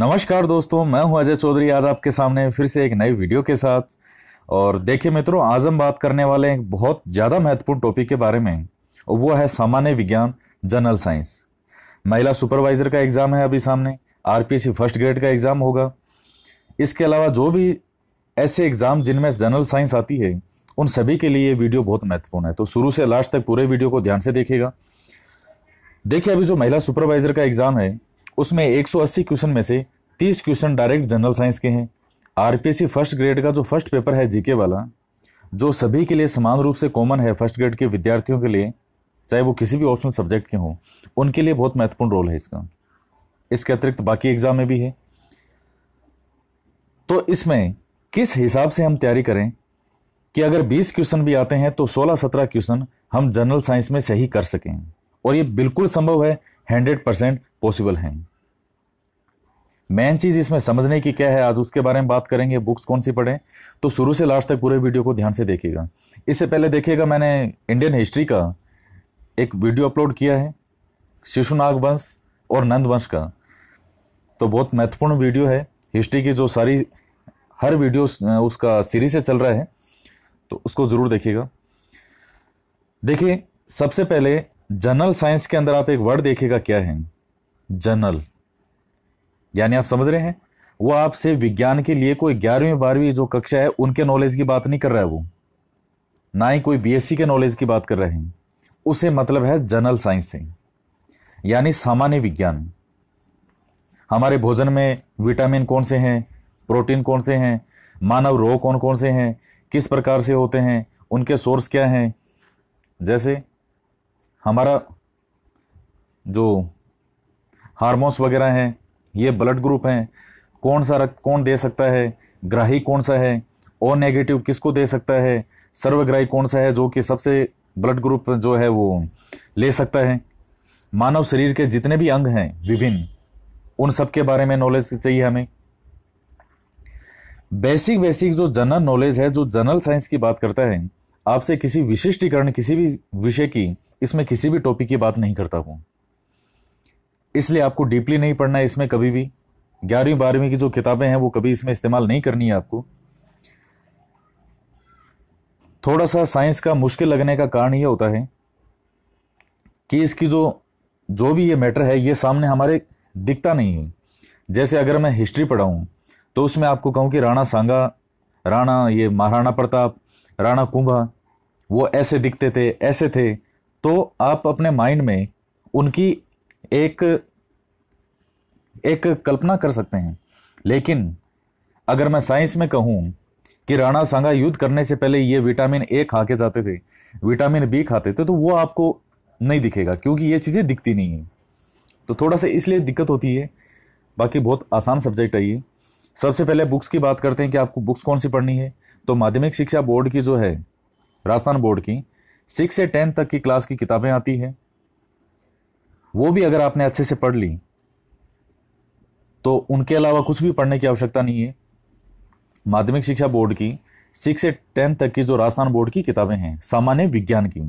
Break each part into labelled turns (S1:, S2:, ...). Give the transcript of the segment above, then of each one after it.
S1: नमस्कार दोस्तों मैं हूं अजय चौधरी आज आपके सामने फिर से एक नई वीडियो के साथ और देखिए मित्रों आज हम बात करने वाले हैं बहुत ज़्यादा महत्वपूर्ण टॉपिक के बारे में और वो है सामान्य विज्ञान जनरल साइंस महिला सुपरवाइजर का एग्ज़ाम है अभी सामने आरपीएससी फर्स्ट ग्रेड का एग्ज़ाम होगा इसके अलावा जो भी ऐसे एग्ज़ाम जिनमें जनरल साइंस आती है उन सभी के लिए ये वीडियो बहुत महत्वपूर्ण है तो शुरू से लास्ट तक पूरे वीडियो को ध्यान से देखेगा देखिए अभी जो महिला सुपरवाइजर का एग्ज़ाम है उसमें 180 क्वेश्चन में से 30 क्वेश्चन डायरेक्ट जनरल साइंस के हैं आरपीएससी फर्स्ट ग्रेड का जो फर्स्ट पेपर है जीके वाला जो सभी के लिए समान रूप से कॉमन है फर्स्ट ग्रेड के विद्यार्थियों के लिए चाहे वो किसी भी ऑप्शनल सब्जेक्ट के हों उनके लिए बहुत महत्वपूर्ण रोल है इसका इसके अतिरिक्त बाकी एग्जाम में भी है तो इसमें किस हिसाब से हम तैयारी करें कि अगर 20 क्वेश्चन भी आते हैं तो 16-17 क्वेश्चन हम जनरल साइंस में सही कर सकें और ये बिल्कुल संभव है 100 परसेंट पॉसिबल हैं मेन चीज़ इसमें समझने की क्या है आज उसके बारे में बात करेंगे बुक्स कौन सी पढ़ें तो शुरू से लास्ट तक पूरे वीडियो को ध्यान से देखिएगा इससे पहले देखिएगा मैंने इंडियन हिस्ट्री का एक वीडियो अपलोड किया है शिशुनाग वंश और नंद वंश का तो बहुत महत्वपूर्ण वीडियो है हिस्ट्री की जो सारी हर वीडियो उसका सीरीज से चल रहा है तो उसको ज़रूर देखिएगा देखिए सबसे पहले जनरल साइंस के अंदर आप एक वर्ड देखिएगा क्या है जनरल यानी आप समझ रहे हैं वो आपसे विज्ञान के लिए कोई ग्यारहवीं बारहवीं जो कक्षा है उनके नॉलेज की बात नहीं कर रहा है वो ना ही कोई बीएससी के नॉलेज की बात कर रहे हैं उसे मतलब है जनरल साइंस से यानी सामान्य विज्ञान हमारे भोजन में विटामिन कौन से हैं प्रोटीन कौन से हैं मानव रोग कौन कौन से हैं किस प्रकार से होते हैं उनके सोर्स क्या हैं जैसे हमारा जो हारमोन्स वगैरह हैं ये ब्लड ग्रुप हैं कौन सा रक्त कौन दे सकता है ग्राही कौन सा है ओ नेगेटिव किसको दे सकता है सर्वग्राही कौन सा है जो कि सबसे ब्लड ग्रुप जो है वो ले सकता है मानव शरीर के जितने भी अंग हैं विभिन्न उन सब के बारे में नॉलेज चाहिए हमें बेसिक बेसिक जो जनरल नॉलेज है जो जनरल साइंस की बात करता है आपसे किसी विशिष्टीकरण किसी भी विषय की इसमें किसी भी टॉपिक की बात नहीं करता हूँ इसलिए आपको डीपली नहीं पढ़ना है इसमें कभी भी ग्यारहवीं बारहवीं की जो किताबें हैं वो कभी इसमें इस्तेमाल नहीं करनी है आपको थोड़ा सा साइंस का मुश्किल लगने का कारण ये होता है कि इसकी जो जो भी ये मैटर है ये सामने हमारे दिखता नहीं है जैसे अगर मैं हिस्ट्री पढ़ाऊँ तो उसमें आपको कहूँ कि राणा सांगा राणा ये महाराणा प्रताप राणा कुंभा वो ऐसे दिखते थे ऐसे थे तो आप अपने माइंड में उनकी एक एक कल्पना कर सकते हैं लेकिन अगर मैं साइंस में कहूँ कि राणा सांगा युद्ध करने से पहले ये विटामिन ए खा के जाते थे विटामिन बी खाते थे तो वो आपको नहीं दिखेगा क्योंकि ये चीज़ें दिखती नहीं है तो थोड़ा सा इसलिए दिक्कत होती है बाकी बहुत आसान सब्जेक्ट है ये सबसे पहले बुक्स की बात करते हैं कि आपको बुक्स कौन सी पढ़नी है तो माध्यमिक शिक्षा बोर्ड की जो है राजस्थान बोर्ड की सिक्स से टेंथ तक की क्लास की किताबें आती हैं वो भी अगर आपने अच्छे से पढ़ ली तो उनके अलावा कुछ भी पढ़ने की आवश्यकता नहीं है माध्यमिक शिक्षा बोर्ड की सिक्स से टेंथ तक की जो राजस्थान बोर्ड की किताबें हैं सामान्य विज्ञान की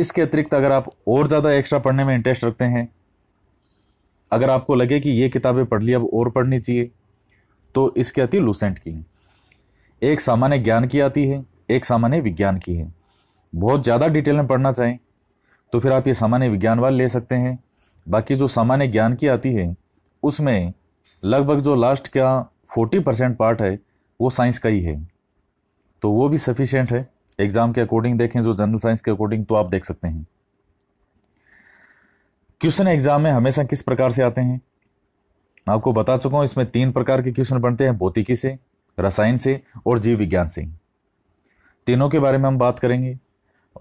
S1: इसके अतिरिक्त अगर आप और ज़्यादा एक्स्ट्रा पढ़ने में इंटरेस्ट रखते हैं अगर आपको लगे कि ये किताबें पढ़ ली अब और पढ़नी चाहिए तो इसके आती है लूसेंट की एक सामान्य ज्ञान की आती है एक सामान्य विज्ञान की है बहुत ज़्यादा डिटेल में पढ़ना चाहें तो फिर आप ये सामान्य विज्ञान वाल ले सकते हैं बाकी जो सामान्य ज्ञान की आती है उसमें लगभग जो लास्ट का फोर्टी परसेंट पार्ट है वो साइंस का ही है तो वो भी सफिशेंट है एग्ज़ाम के अकॉर्डिंग देखें जो जनरल साइंस के अकॉर्डिंग तो आप देख सकते हैं क्वेश्चन एग्ज़ाम में हमेशा किस प्रकार से आते हैं आपको बता चुका हूँ इसमें तीन प्रकार के क्वेश्चन बनते हैं भौतिकी से रसायन से और जीव विज्ञान से तीनों के बारे में हम बात करेंगे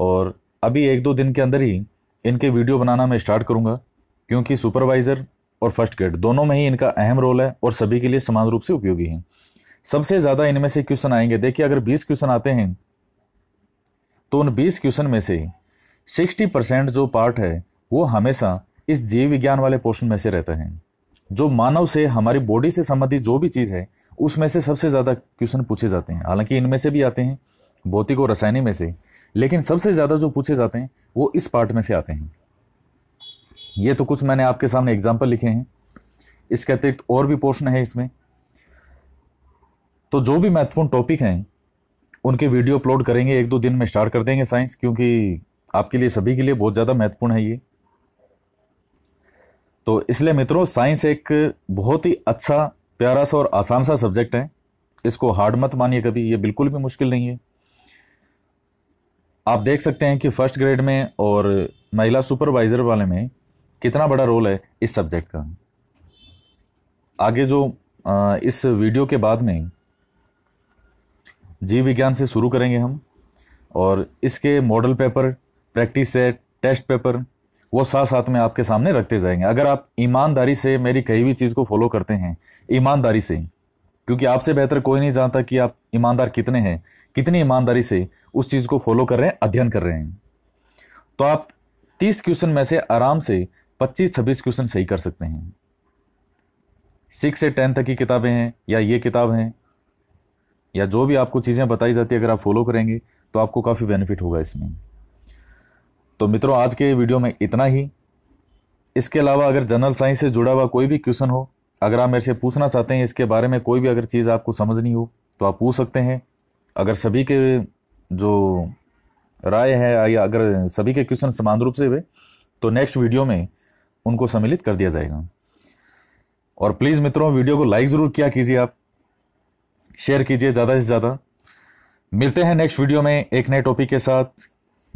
S1: और अभी एक दो दिन के अंदर ही इनके वीडियो बनाना मैं स्टार्ट करूँगा क्योंकि सुपरवाइज़र और फर्स्ट ग्रेड दोनों में ही इनका अहम रोल है और सभी के लिए समान रूप से उपयोगी है सबसे ज़्यादा इनमें से क्वेश्चन आएंगे देखिए अगर बीस क्वेश्चन आते हैं तो उन बीस क्वेश्चन में से सिक्सटी परसेंट जो पार्ट है वो हमेशा इस जीव विज्ञान वाले पोर्शन में से रहता है जो मानव से हमारी बॉडी से संबंधित जो भी चीज़ है उसमें से सबसे ज़्यादा क्वेश्चन पूछे जाते हैं हालांकि इनमें से भी आते हैं भौतिक और रसायनी में से लेकिन सबसे ज़्यादा जो पूछे जाते हैं वो इस पार्ट में से आते हैं ये तो कुछ मैंने आपके सामने एग्जाम्पल लिखे हैं इसके अतिरिक्त और भी पोर्शन है इसमें तो जो भी महत्वपूर्ण टॉपिक हैं उनके वीडियो अपलोड करेंगे एक दो दिन में स्टार्ट कर देंगे साइंस क्योंकि आपके लिए सभी के लिए बहुत ज़्यादा महत्वपूर्ण है ये तो इसलिए मित्रों साइंस एक बहुत ही अच्छा प्यारा सा और आसान सा सब्जेक्ट है इसको हार्ड मत मानिए कभी ये बिल्कुल भी मुश्किल नहीं है आप देख सकते हैं कि फर्स्ट ग्रेड में और महिला सुपरवाइज़र वाले में कितना बड़ा रोल है इस सब्जेक्ट का आगे जो इस वीडियो के बाद में जीव विज्ञान से शुरू करेंगे हम और इसके model paper practice set test paper वो साथ साथ में आपके सामने रखते जाएंगे अगर आप ईमानदारी से मेरी कहीं भी चीज़ को फॉलो करते हैं ईमानदारी से क्योंकि आपसे बेहतर कोई नहीं जानता कि आप ईमानदार कितने हैं कितनी ईमानदारी से उस चीज़ को फॉलो कर रहे हैं अध्ययन कर रहे हैं तो आप तीस क्वेश्चन में से आराम से पच्चीस छब्बीस क्वेश्चन सही कर सकते हैं सिक्स से टेंथ तक की किताबें हैं या ये किताब हैं या जो भी आपको चीज़ें बताई जाती है अगर आप फॉलो करेंगे तो आपको काफ़ी बेनिफिट होगा इसमें तो मित्रों आज के वीडियो में इतना ही इसके अलावा अगर जनरल साइंस से जुड़ा हुआ कोई भी क्वेश्चन हो अगर आप मेरे से पूछना चाहते हैं इसके बारे में कोई भी अगर चीज़ आपको समझनी हो तो आप पूछ सकते हैं अगर सभी के जो राय है या अगर सभी के क्वेश्चन समान रूप से हुए तो नेक्स्ट वीडियो में उनको सम्मिलित कर दिया जाएगा और प्लीज़ मित्रों वीडियो को लाइक ज़रूर किया कीजिए आप शेयर कीजिए ज़्यादा से ज़्यादा मिलते हैं नेक्स्ट वीडियो में एक नए टॉपिक के साथ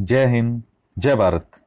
S1: जय हिंद जय भारत